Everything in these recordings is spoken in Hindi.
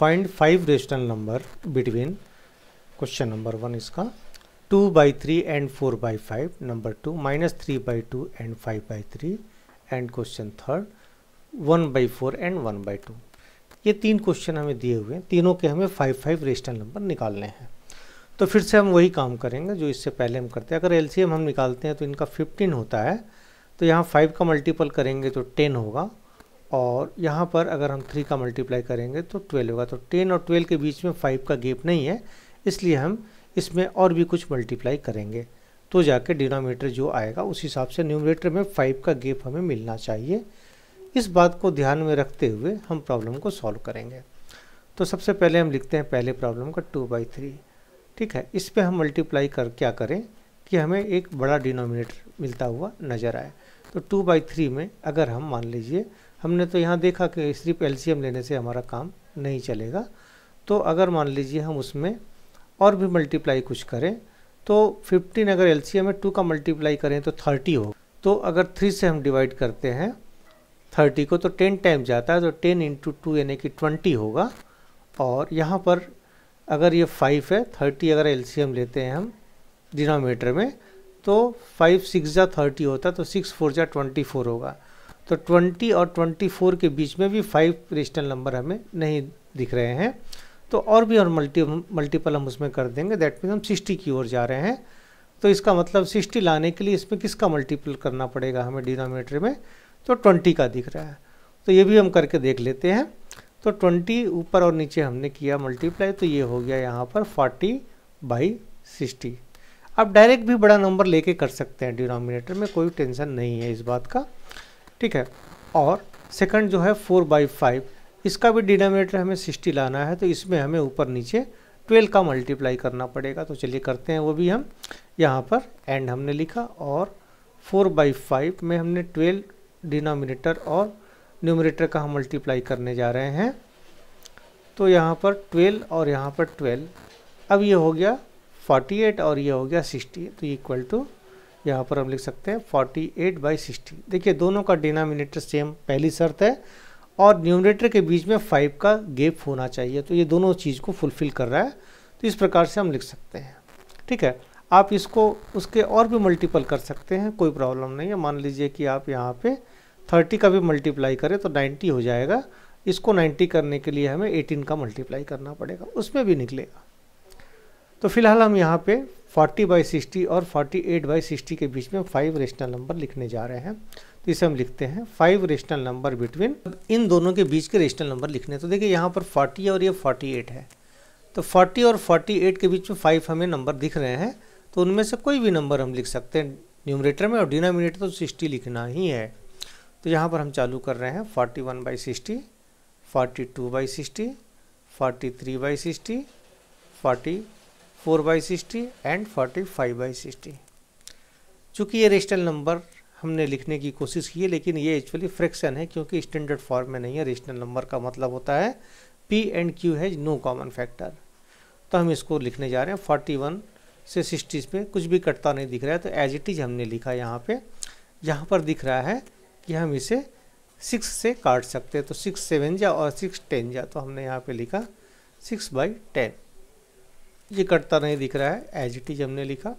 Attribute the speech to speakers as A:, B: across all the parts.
A: find five rational number between question number one इसका two by three and four by five number two minus three by two and five by three and question third one by four and one by two ये तीन क्वेश्चन हमें दिए हुए हैं तीनों के हमें फाइव फाइव रेशनल नंबर निकालने हैं तो फिर से हम वही काम करेंगे जो इससे पहले हम करते हैं अगर एल हम निकालते हैं तो इनका फिफ्टीन होता है तो यहाँ फाइव का मल्टीपल करेंगे तो टेन होगा और यहाँ पर अगर हम थ्री का मल्टीप्लाई करेंगे तो ट्वेल्व होगा तो टेन और ट्वेल्व के बीच में फाइव का गेप नहीं है इसलिए हम इसमें और भी कुछ मल्टीप्लाई करेंगे तो जाके डिनोमीटर जो आएगा उस हिसाब से न्यूमरेटर में फाइव का गेप हमें मिलना चाहिए इस बात को ध्यान में रखते हुए हम प्रॉब्लम को सॉल्व करेंगे तो सबसे पहले हम लिखते हैं पहले प्रॉब्लम का टू बाई थ्री ठीक है इस पर हम मल्टीप्लाई कर क्या करें कि हमें एक बड़ा डिनोमिनेटर मिलता हुआ नज़र आए तो टू बाई थ्री में अगर हम मान लीजिए हमने तो यहाँ देखा कि सिर्फ एल्शियम लेने से हमारा काम नहीं चलेगा तो अगर मान लीजिए हम उसमें और भी मल्टीप्लाई कुछ करें तो 15 अगर एलसीएम है टू का मल्टीप्लाई करें तो 30 हो तो अगर 3 से हम डिवाइड करते हैं 30 को तो 10 टाइम जाता है तो 10 इंटू टू यानी कि 20 होगा और यहाँ पर अगर ये 5 है 30 अगर एलसीएम लेते हैं हम डिनोमीटर में तो 5 सिक्स जा थर्टी होता तो सिक्स फोर जा ट्वेंटी फोर होगा तो 20 और 24 के बीच में भी फाइव रेशनल नंबर हमें नहीं दिख रहे हैं तो और भी और मल्टी मल्टीपल हम उसमें कर देंगे दैट मीन हम 60 की ओर जा रहे हैं तो इसका मतलब 60 लाने के लिए इसमें किसका मल्टीपल करना पड़ेगा हमें डिनोमिनेटर में तो 20 का दिख रहा है तो ये भी हम करके देख लेते हैं तो 20 ऊपर और नीचे हमने किया मल्टीप्लाई तो ये हो गया यहाँ पर 40 बाई 60 आप डायरेक्ट भी बड़ा नंबर लेके कर सकते हैं डिनोमिनेटर में कोई टेंशन नहीं है इस बात का ठीक है और सेकंड जो है फोर बाई फाइव इसका भी डिनोमिनेटर हमें सिक्सटी लाना है तो इसमें हमें ऊपर नीचे ट्वेल्व का मल्टीप्लाई करना पड़ेगा तो चलिए करते हैं वो भी हम यहाँ पर एंड हमने लिखा और फोर बाई फाइव में हमने ट्वेल्व डिनोमिनेटर और न्यूमिनेटर का हम मल्टीप्लाई करने जा रहे हैं तो यहाँ पर ट्वेल्व और यहाँ पर ट्वेल्व अब ये हो गया फोर्टी एट और ये हो गया सिक्सटी तो इक्वल टू यहाँ पर हम लिख सकते हैं 48 एट बाई सिक्सटी देखिए दोनों का डिनामिनेटर सेम पहली शर्त है और न्यूमिनेटर के बीच में फाइव का गेप होना चाहिए तो ये दोनों चीज़ को फुलफिल कर रहा है तो इस प्रकार से हम लिख सकते हैं ठीक है आप इसको उसके और भी मल्टीपल कर सकते हैं कोई प्रॉब्लम नहीं है मान लीजिए कि आप यहाँ पे 30 का भी मल्टीप्लाई करें तो 90 हो जाएगा इसको 90 करने के लिए हमें 18 का मल्टीप्लाई करना पड़ेगा उसमें भी निकलेगा तो फिलहाल हम यहाँ पे 40 बाई सिक्सटी और 48 बाई सिक्सटी के बीच में फाइव रेशनल नंबर लिखने जा रहे हैं तो इसे हम लिखते हैं फाइव रेशनल नंबर बिटवीन इन दोनों के बीच के रेशनल नंबर लिखने तो देखिए यहाँ पर 40 और ये 48 है तो 40 और 48 के बीच में फाइव हमें नंबर दिख रहे हैं तो उनमें से कोई भी नंबर हम लिख सकते हैं न्यूमरेटर में और डिनोमिनेटर तो सिक्सटी लिखना ही है तो यहाँ पर हम चालू कर रहे हैं forty one by sixty forty two by sixty forty three by sixty forty four by sixty and forty five by sixty चूँकि ये रेशनल नंबर हमने लिखने की कोशिश की है लेकिन ये एक्चुअली फ्रैक्शन है क्योंकि स्टैंडर्ड फॉर्म में नहीं है रेशनल नंबर का मतलब होता है P and Q has no common factor तो हम इसको लिखने जा रहे हैं फोर्टी वन से सिक्सटीज पे कुछ भी कटता नहीं दिख रहा है तो एज इट इज़ हमने लिखा यहाँ पे यहाँ पर दिख रहा है कि हम इसे सिक्स से काट सकते हैं तो सिक्स सेवन जा और सिक्स टेन जा तो हमने यहाँ पे लिखा सिक्स बाई टेन ये कटता नहीं दिख रहा है एज इट इज हमने लिखा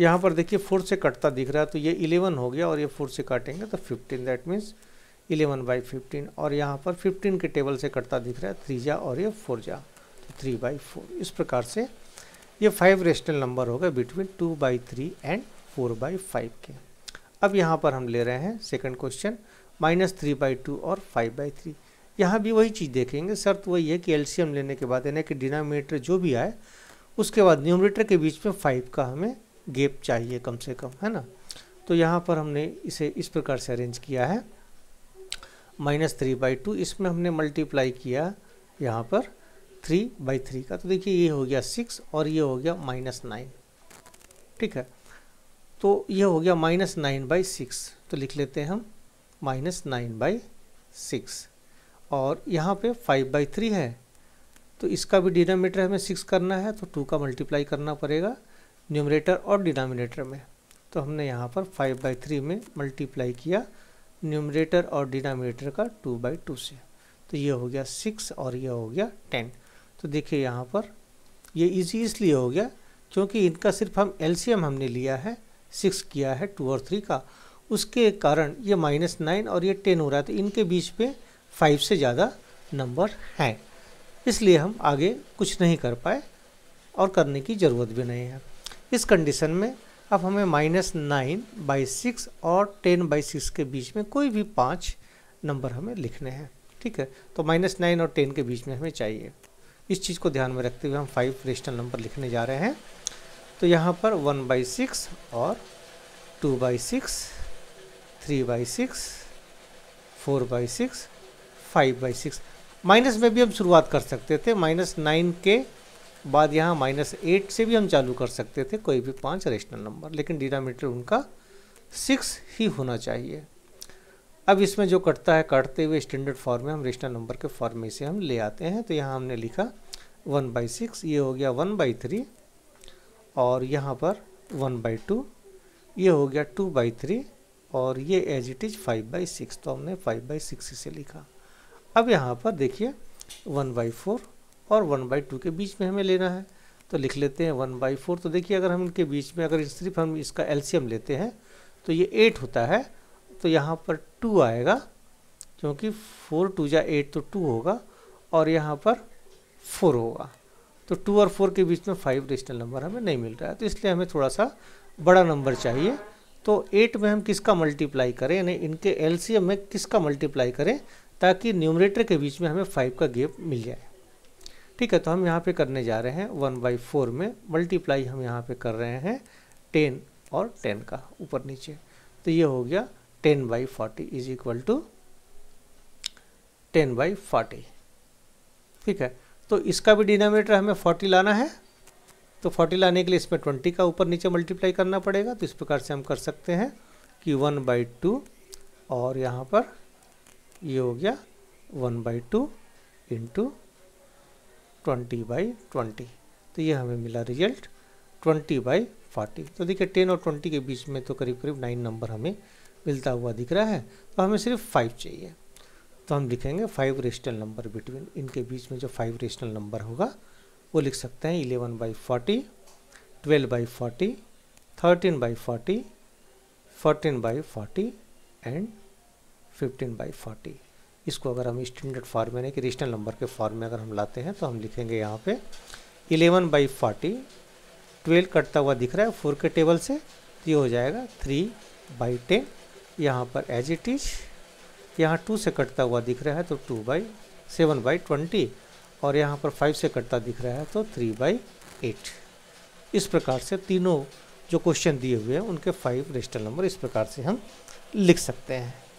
A: यहाँ पर देखिए फोर से कटता दिख रहा है तो ये इलेवन हो गया और ये फोर से काटेंगे तो fifteen that means eleven by fifteen और यहाँ पर फिफ्टीन के टेबल से कटता दिख रहा है थ्री जा और ये फोर जा तो थ्री बाई फोर इस प्रकार से ये फाइव रेशनल नंबर हो गए between two by three and four by five के अब यहाँ पर हम ले रहे हैं second question minus three by two और फाइव बाई थ्री यहाँ भी वही चीज़ देखेंगे शर्त वही है कि एल्शियम लेने के बाद यानी कि डिनोमिनेटर जो भी आए उसके बाद न्यूमरेटर के बीच में फाइव का हमें गेप चाहिए कम से कम है ना तो यहाँ पर हमने इसे इस प्रकार से अरेंज किया है माइनस थ्री बाई टू इसमें हमने मल्टीप्लाई किया यहाँ पर थ्री बाई थ्री का तो देखिए ये हो गया सिक्स और ये हो गया माइनस नाइन ठीक है तो ये हो गया माइनस नाइन बाई सिक्स तो लिख लेते हैं हम माइनस नाइन बाई सिक्स और यहाँ पे फाइव बाई थ्री है तो इसका भी डिनोमीटर हमें सिक्स करना है तो टू का मल्टीप्लाई करना पड़ेगा न्यूमरेटर और डिनोमिनेटर में तो हमने यहाँ पर फाइव बाई थ्री में मल्टीप्लाई किया न्यूमरेटर और डिनोमिनेटर का टू बाई टू से तो ये हो गया सिक्स और ये हो गया टेन तो देखिए यहाँ पर ये इजी इसलिए हो गया क्योंकि इनका सिर्फ हम एलसीएम हमने लिया है सिक्स किया है टू और थ्री का उसके कारण ये माइनस नाइन और ये टेन हो रहा है तो इनके बीच में फाइव से ज़्यादा नंबर हैं इसलिए हम आगे कुछ नहीं कर पाए और करने की ज़रूरत भी नहीं है इस कंडीशन में अब हमें माइनस नाइन बाई सिक्स और टेन बाई सिक्स के बीच में कोई भी पाँच नंबर हमें लिखने हैं ठीक है तो माइनस नाइन और टेन के बीच में हमें चाहिए इस चीज़ को ध्यान में रखते हुए हम फाइव रेशनल नंबर लिखने जा रहे हैं तो यहाँ पर वन बाई सिक्स और two by six three by six four by six five by six minus में भी हम शुरुआत कर सकते थे माइनस नाइन के बाद यहाँ माइनस एट से भी हम चालू कर सकते थे कोई भी पांच रेशनल नंबर लेकिन डिनोमीटर उनका सिक्स ही होना चाहिए अब इसमें जो कटता है काटते हुए स्टैंडर्ड फॉर्म में हम रेशनल नंबर के फॉर्म में से हम ले आते हैं तो यहाँ हमने लिखा वन बाई सिक्स ये हो गया वन बाई थ्री और यहाँ पर वन बाई टू ये हो गया टू बाई थ्री और ये as it is five by six तो हमने फाइव बाई सिक्स इसे लिखा अब यहाँ पर देखिए वन बाई फोर और वन बाई टू के बीच में हमें लेना है तो लिख लेते हैं वन बाई फोर तो देखिए अगर हम इनके बीच में अगर सिर्फ हम इसका एल्शियम लेते हैं तो ये एट होता है तो यहाँ पर टू आएगा क्योंकि फोर टू या एट तो टू होगा और यहाँ पर फोर होगा तो टू और फोर के बीच में फाइव डिजिटल नंबर हमें नहीं मिल रहा है तो इसलिए हमें थोड़ा सा बड़ा नंबर चाहिए तो एट में हम किसका मल्टीप्लाई करें यानी इनके एलसीएम में किसका मल्टीप्लाई करें ताकि न्यूमरेटर के बीच में हमें फाइव का गेप मिल जाए ठीक है तो हम यहाँ पे करने जा रहे हैं वन बाई फोर में मल्टीप्लाई हम यहाँ पे कर रहे हैं टेन और टेन का ऊपर नीचे तो ये हो गया ten by forty is equal to ten by forty ठीक है तो इसका भी डिनोमीटर हमें फोर्टी लाना है तो फोर्टी लाने के लिए इसमें ट्वेंटी का ऊपर नीचे मल्टीप्लाई करना पड़ेगा तो इस प्रकार से हम कर सकते हैं कि वन बाई टू और यहाँ पर ये हो गया one by two into twenty by twenty तो ये हमें मिला रिजल्ट ट्वेंटी बाई फोर्टी तो देखिए टेन और ट्वेंटी के बीच में तो करीब करीब नाइन नंबर हमें मिलता हुआ दिख रहा है तो हमें सिर्फ फाइव चाहिए तो हम लिखेंगे फाइव रेशनल नंबर बिटवीन इनके बीच में जो फाइव रेशनल नंबर होगा वो लिख सकते हैं eleven by forty twelve by forty thirteen by forty fourteen by forty and fifteen by forty इसको अगर हम स्टैंडर्ड फॉर्म यानी कि रिजनल नंबर के फॉर्म में अगर हम लाते हैं तो हम लिखेंगे यहाँ पे इलेवन बाई फोर्टी ट्वेल्व कटता हुआ दिख रहा है फोर के टेबल से तो ये हो जाएगा थ्री बाई टेन यहाँ पर एज इट इज यहाँ टू से कटता हुआ दिख रहा है तो two by seven by twenty और यहाँ पर फाइव से कटता दिख रहा है तो थ्री बाई एट इस प्रकार से तीनों जो क्वेश्चन दिए हुए हैं उनके फाइव रजिस्टर नंबर इस प्रकार से हम लिख सकते हैं